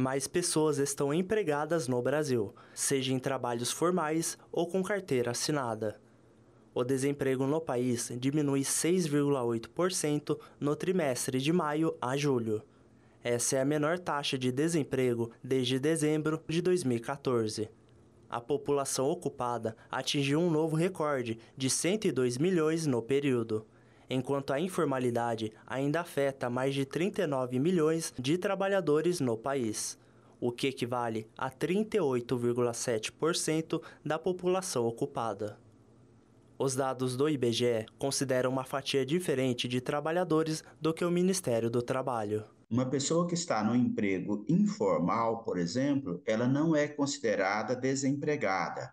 mais pessoas estão empregadas no Brasil, seja em trabalhos formais ou com carteira assinada. O desemprego no país diminui 6,8% no trimestre de maio a julho. Essa é a menor taxa de desemprego desde dezembro de 2014. A população ocupada atingiu um novo recorde de 102 milhões no período enquanto a informalidade ainda afeta mais de 39 milhões de trabalhadores no país, o que equivale a 38,7% da população ocupada. Os dados do IBGE consideram uma fatia diferente de trabalhadores do que o Ministério do Trabalho. Uma pessoa que está no emprego informal, por exemplo, ela não é considerada desempregada.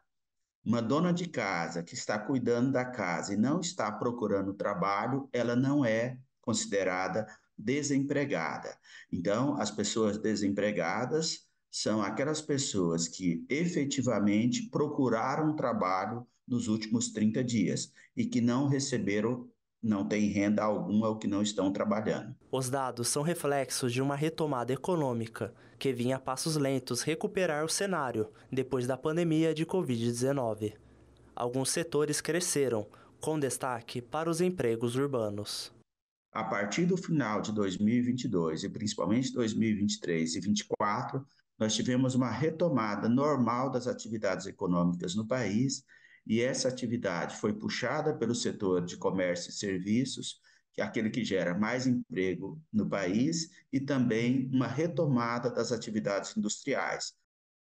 Uma dona de casa que está cuidando da casa e não está procurando trabalho, ela não é considerada desempregada. Então, as pessoas desempregadas são aquelas pessoas que efetivamente procuraram trabalho nos últimos 30 dias e que não receberam não têm renda alguma ou que não estão trabalhando. Os dados são reflexos de uma retomada econômica que vinha a passos lentos recuperar o cenário depois da pandemia de Covid-19. Alguns setores cresceram, com destaque para os empregos urbanos. A partir do final de 2022 e principalmente 2023 e 2024, nós tivemos uma retomada normal das atividades econômicas no país e essa atividade foi puxada pelo setor de comércio e serviços, que é aquele que gera mais emprego no país, e também uma retomada das atividades industriais,